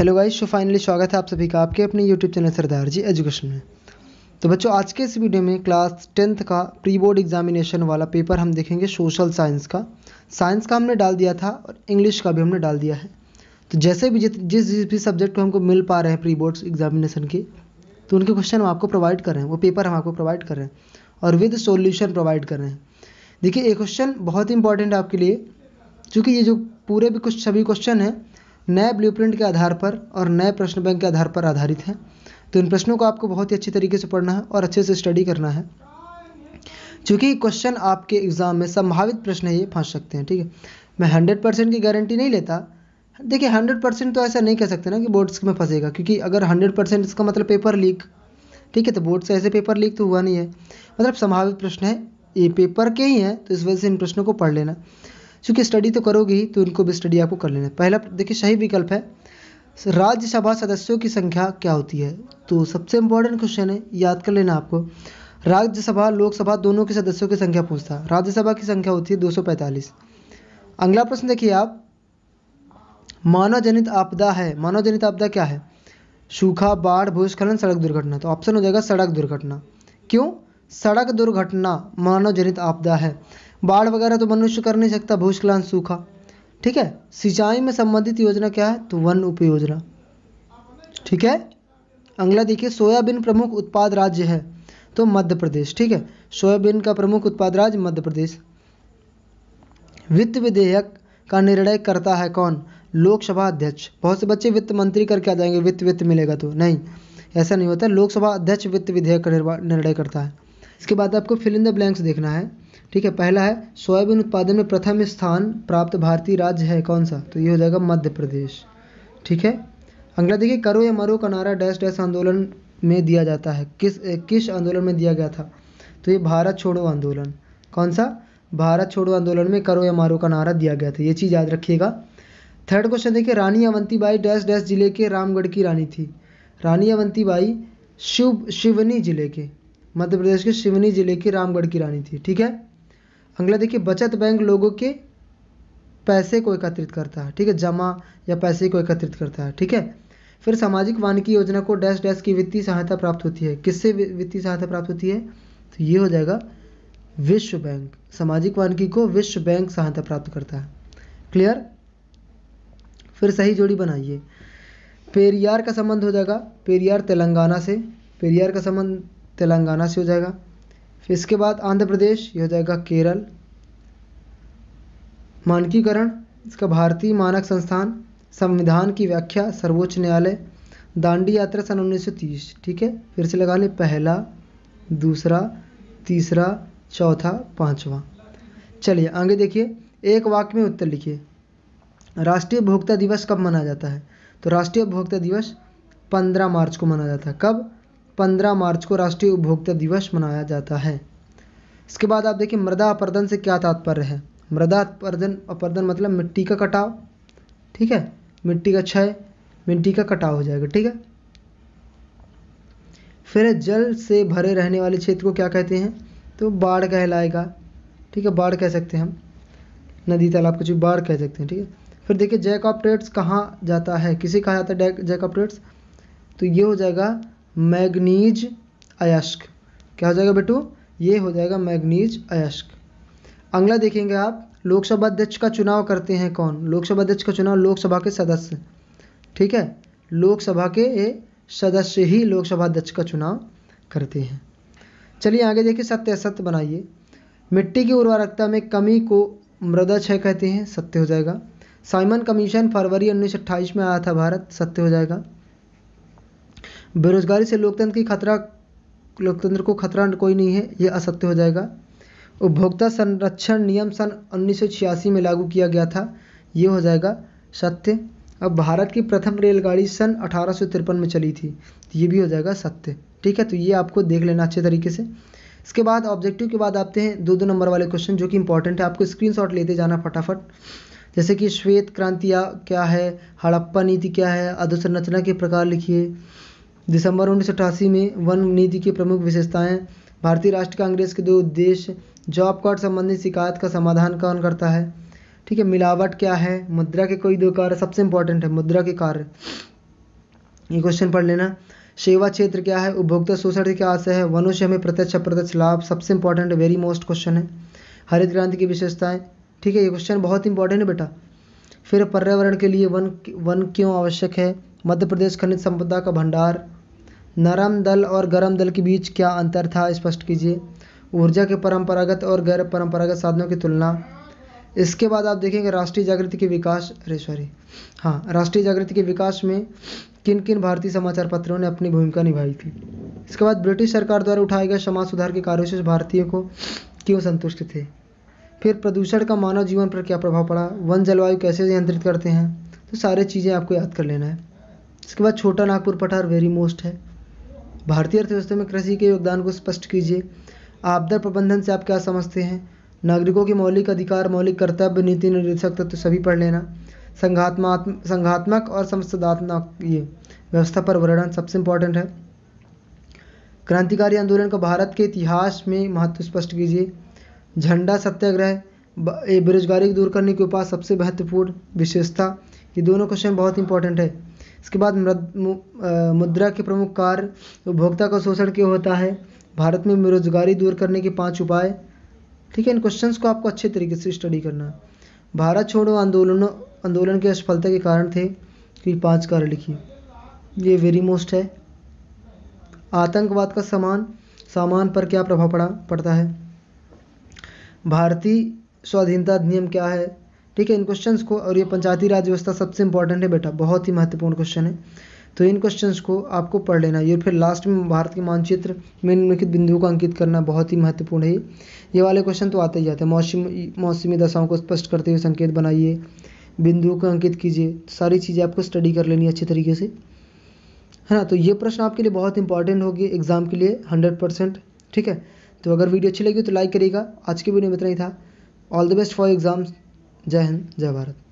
hello guys तो finally स्वागत है आप सभी का आपके अपने YouTube channel Sardar ji education में तो बच्चों आज के इस वीडियो में क्लास टेंथ का प्री बोर्ड एग्जामिनेशन वाला पेपर हम देखेंगे सोशल साइंस का साइंस का हमने डाल दिया था और इंग्लिश का भी हमने डाल दिया है तो जैसे भी जिस जिस भी सब्जेक्ट को हमको मिल पा रहे हैं प्री बोर्ड एग्जामिनेशन के तो उनके क्वेश्चन हम आपको प्रोवाइड कर रहे हैं वो पेपर हम आपको प्रोवाइड कर रहे हैं और विद सोल्यूशन प्रोवाइड कर रहे हैं देखिए ये क्वेश्चन बहुत इंपॉर्टेंट है आपके लिए चूँकि ये जो पूरे भी कुछ सभी क्वेश्चन हैं नए ब्लू के आधार पर और नए प्रश्न बैंक के आधार पर आधारित हैं तो इन प्रश्नों को आपको बहुत ही अच्छी तरीके से पढ़ना है और अच्छे से स्टडी करना है चूँकि क्वेश्चन आपके एग्ज़ाम में संभावित प्रश्न ये फंस सकते हैं ठीक है मैं हंड्रेड परसेंट की गारंटी नहीं लेता देखिए हंड्रेड परसेंट तो ऐसा नहीं कह सकते ना कि बोर्ड्स में फंसेगा क्योंकि अगर हंड्रेड परसेंट इसका मतलब पेपर लीक ठीक है तो बोर्ड से ऐसे पेपर लीक तो हुआ नहीं है मतलब संभावित प्रश्न है ये पेपर के ही हैं तो इस वजह से इन प्रश्नों को पढ़ लेना क्योंकि स्टडी तो करोगे ही तो इनको भी स्टडी आपको कर लेना पहला देखिए सही विकल्प है राज्यसभा सदस्यों की संख्या क्या होती है तो सबसे इंपॉर्टेंट क्वेश्चन है याद कर लेना आपको राज्यसभा लोकसभा दोनों के सदस्यों की संख्या पूछता है राज्यसभा की संख्या होती है 245 अगला प्रश्न देखिए आप मानव जनित आपदा है मानव जनित आपदा क्या है सूखा बाढ़ भूस्खलन सड़क दुर्घटना तो ऑप्शन हो जाएगा सड़क दुर्घटना क्यों सड़क दुर्घटना मानव जनित आपदा है बाढ़ वगैरह तो मनुष्य कर नहीं सकता भूस्खलन सूखा ठीक है सिंचाई में संबंधित योजना क्या है तो वन उपयोजना ठीक है अगला देखिए सोयाबीन प्रमुख उत्पाद राज्य है तो मध्य प्रदेश ठीक है सोयाबीन का प्रमुख उत्पाद राज्य मध्य प्रदेश वित्त विधेयक का निर्णय करता है कौन लोकसभा अध्यक्ष बहुत से बच्चे वित्त मंत्री करके आ जाएंगे वित्त वित्त मिलेगा तो नहीं ऐसा नहीं होता लोकसभा अध्यक्ष वित्त विधेयक का निर्णय करता है इसके बाद आपको फिल इन द ब्लैंक्स देखना है ठीक है पहला है सोयाबीन उत्पादन में प्रथम स्थान प्राप्त भारतीय राज्य है कौन सा तो ये हो जाएगा मध्य प्रदेश ठीक है अगला देखिए करो या मरो का नारा डैश डैश आंदोलन में दिया जाता है किस किस आंदोलन में दिया गया था तो ये भारत छोड़ो आंदोलन कौन सा भारत छोड़ो आंदोलन में करो या मारो का नारा दिया गया था ये चीज़ याद रखिएगा थर्ड क्वेश्चन देखिए रानी अवंतीबाई डैश डैश जिले के रामगढ़ की रानी थी रानी अवंतीबाई शिव शिवनी जिले के मध्य प्रदेश के सिवनी जिले की रामगढ़ की रानी थी ठीक है अगला देखिए बचत बैंक लोगों के पैसे को एकत्रित करता है ठीक है जमा या पैसे को एकत्रित करता है ठीक है फिर सामाजिक वानिकी योजना को डैश डैश की वित्तीय सहायता प्राप्त होती है किससे वित्तीय सहायता प्राप्त होती है तो ये हो जाएगा विश्व बैंक सामाजिक वानिकी को विश्व बैंक सहायता प्राप्त करता है क्लियर फिर सही जोड़ी बनाइए पेरियार का संबंध हो जाएगा पेरियार तेलंगाना से पेरियार का संबंध तेलंगाना से हो जाएगा फिर इसके बाद आंध्र प्रदेश ये हो जाएगा केरल मानकीकरण इसका भारतीय मानक संस्थान संविधान की व्याख्या सर्वोच्च न्यायालय दांडी यात्रा सन 1930 ठीक है फिर से लगा लें पहला दूसरा तीसरा चौथा पांचवा चलिए आगे देखिए एक वाक्य में उत्तर लिखिए राष्ट्रीय उपभोक्ता दिवस कब मनाया जाता है तो राष्ट्रीय उपभोक्ता दिवस 15 मार्च को मनाया जाता है कब पंद्रह मार्च को राष्ट्रीय उपभोक्ता दिवस मनाया जाता है इसके बाद आप देखिए मृदा अपर्दन से क्या तात्पर्य है मृदा अपर्दन अपर्दन मतलब मिट्टी का कटाव ठीक है मिट्टी का क्षय मिट्टी का कटाव हो जाएगा ठीक है फिर जल से भरे रहने वाले क्षेत्र को क्या कहते हैं तो बाढ़ कहलाएगा ठीक है बाढ़ कह सकते हैं हम नदी तालाब कुछ भी बाढ़ कह सकते हैं ठीक है फिर देखिए जैक कहाँ जाता है किसे कहा जाता है जैक तो ये हो जाएगा मैग्नीज अयस्क क्या हो जाएगा बेटू ये हो जाएगा मैगनीज अयस्क अगला देखेंगे आप लोकसभा अध्यक्ष का चुनाव करते हैं कौन लोकसभा अध्यक्ष का चुनाव लोकसभा के सदस्य ठीक है लोकसभा के सदस्य ही लोकसभा अध्यक्ष का चुनाव करते हैं चलिए आगे देखिए सत्य असत्य बनाइए मिट्टी की उर्वरकता में कमी को मृदा छय कहते हैं सत्य हो जाएगा साइमन कमीशन फरवरी 1928 में आया था भारत सत्य हो जाएगा बेरोजगारी से लोकतंत्र की खतरा लोकतंत्र को खतरा कोई नहीं है यह असत्य हो जाएगा उपभोक्ता संरक्षण नियम सन उन्नीस में लागू किया गया था ये हो जाएगा सत्य अब भारत की प्रथम रेलगाड़ी सन अठारह में चली थी ये भी हो जाएगा सत्य ठीक है तो ये आपको देख लेना अच्छे तरीके से इसके बाद ऑब्जेक्टिव के बाद आते हैं दो दो नंबर वाले क्वेश्चन जो कि इंपॉर्टेंट है आपको स्क्रीनशॉट लेते जाना फटाफट जैसे कि श्वेत क्रांति क्या है हड़प्पा नीति क्या है अधोसंरचना के प्रकार लिखिए दिसंबर उन्नीस में वन नीति की प्रमुख विशेषताएं भारतीय राष्ट्र कांग्रेस के दो उद्देश्य जॉब कार्ड संबंधी शिकायत का समाधान कौन करता है ठीक है मिलावट क्या है मुद्रा के कोई दो कार्य सबसे इंपॉर्टेंट है मुद्रा के कार्य ये क्वेश्चन पढ़ लेना सेवा क्षेत्र क्या है उपभोक्ता शोषण क्या आशय है वनों से हमें प्रत्यक्ष अप्रत्यक्ष लाभ सबसे इंपॉर्टेंट वेरी मोस्ट क्वेश्चन है हरित क्रांति की विशेषताएं ठीक है ये क्वेश्चन बहुत इंपॉर्टेंट है बेटा फिर पर्यावरण के लिए वन वन क्यों आवश्यक है मध्य प्रदेश खनिज संपदा का भंडार नरम दल और गर्म दल के बीच क्या अंतर था स्पष्ट कीजिए ऊर्जा के परंपरागत और गैर परंपरागत साधनों की तुलना इसके बाद आप देखेंगे राष्ट्रीय जागृति के विकास अरे सॉरी हाँ राष्ट्रीय जागृति के विकास में किन किन भारतीय समाचार पत्रों ने अपनी भूमिका निभाई थी इसके बाद ब्रिटिश सरकार द्वारा उठाए गए समाज सुधार के कार्यों से भारतीयों को क्यों संतुष्ट थे फिर प्रदूषण का मानव जीवन पर क्या प्रभाव पड़ा वन जलवायु कैसे नियंत्रित करते हैं तो सारे चीज़ें आपको याद कर लेना है इसके बाद छोटा नागपुर पठार वेरी मोस्ट है भारतीय अर्थव्यवस्था में कृषि के योगदान को स्पष्ट कीजिए आपदा प्रबंधन से आप क्या समझते हैं नागरिकों के मौलिक अधिकार मौलिक कर्तव्य नीति निर्देशक तत्व तो सभी पढ़ लेना संघात्मक संघात्मक और संसदात्मक ये व्यवस्था पर वर्णन सबसे इंपॉर्टेंट है क्रांतिकारी आंदोलन का भारत के इतिहास में महत्व स्पष्ट कीजिए झंडा सत्याग्रह बेरोजगारी को दूर करने के उपाय सबसे महत्वपूर्ण विशेषता ये दोनों क्वेश्चन बहुत इंपॉर्टेंट है इसके बाद मुद्रा के प्रमुख कार्य उपभोक्ता का शोषण क्यों होता है भारत में बेरोजगारी दूर करने के पाँच उपाय ठीक है इन क्वेश्चंस को आपको अच्छे तरीके से स्टडी करना भारत छोड़ो आंदोलन आंदोलन की असफलता के कारण थे कि पांच कार्य लिखिए ये वेरी मोस्ट है आतंकवाद का सामान सामान पर क्या प्रभाव पड़ा पड़ता है भारतीय स्वाधीनता अधिनियम क्या है ठीक है इन क्वेश्चन को और ये पंचायती राज व्यवस्था सबसे इंपॉर्टेंट है बेटा बहुत ही महत्वपूर्ण क्वेश्चन है तो इन क्वेश्चंस को आपको पढ़ लेना ये फिर लास्ट में भारत के मानचित्र में निम्नलिखित बिंदुओं को अंकित करना बहुत ही महत्वपूर्ण है ये वाले क्वेश्चन तो आते ही जाते हैं मौसमी मौसमी दशाओं को स्पष्ट करते हुए संकेत बनाइए बिंदुओं को अंकित कीजिए सारी चीज़ें आपको स्टडी कर लेनी अच्छे तरीके से है ना तो ये प्रश्न आपके लिए बहुत इंपॉर्टेंट होगी एग्जाम के लिए हंड्रेड परसेंट ठीक है तो अगर वीडियो अच्छी लगी तो लाइक करिएगा आज के वीडियो में इतना ही था all the best for exams जय हिंद जय भारत